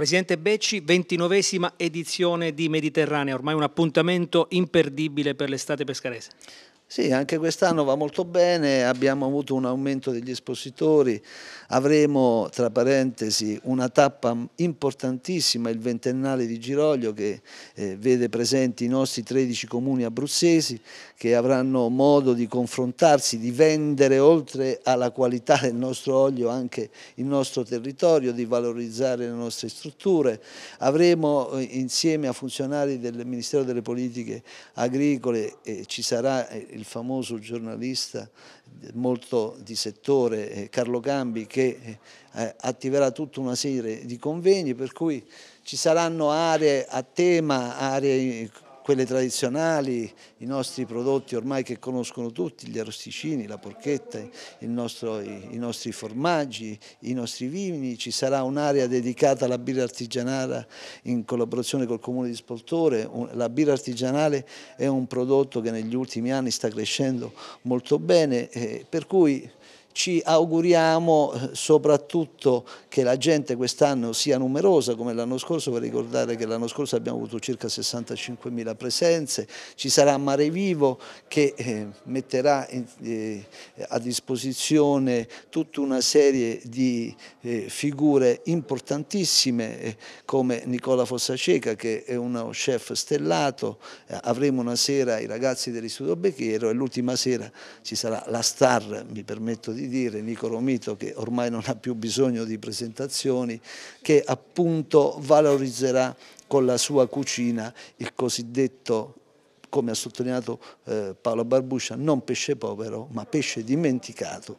Presidente Becci, ventinovesima edizione di Mediterranea, ormai un appuntamento imperdibile per l'estate pescarese. Sì, anche quest'anno va molto bene, abbiamo avuto un aumento degli espositori, avremo tra parentesi una tappa importantissima, il ventennale di Giroglio che eh, vede presenti i nostri 13 comuni abruzzesi che avranno modo di confrontarsi, di vendere oltre alla qualità del nostro olio anche il nostro territorio, di valorizzare le nostre strutture infrastrutture, avremo eh, insieme a funzionari del Ministero delle Politiche Agricole, e ci sarà eh, il famoso giornalista molto di settore eh, Carlo Gambi che attiverà tutta una serie di convegni per cui ci saranno aree a tema, aree quelle tradizionali, i nostri prodotti ormai che conoscono tutti, gli arrosticini, la porchetta, nostro, i, nostri formaggi, i nostri vini, ci sarà un'area dedicata alla birra artigianale in collaborazione col Comune di Spoltore, la birra artigianale è un prodotto che negli ultimi anni sta crescendo molto bene, eh, per cui ci auguriamo eh, soprattutto che la gente quest'anno sia numerosa come l'anno scorso, vorrei ricordare che l'anno scorso abbiamo avuto circa 65.000 presenze, ci sarà Mare Vivo che eh, metterà eh, a disposizione tutta una serie di figure importantissime come Nicola Fossaceca che è uno chef stellato, avremo una sera i ragazzi dell'Istituto Becchiero e l'ultima sera ci sarà la star, mi permetto di di dire Nico Romito, che ormai non ha più bisogno di presentazioni, che appunto valorizzerà con la sua cucina il cosiddetto come ha sottolineato eh, Paolo Barbuscia, non pesce povero ma pesce dimenticato.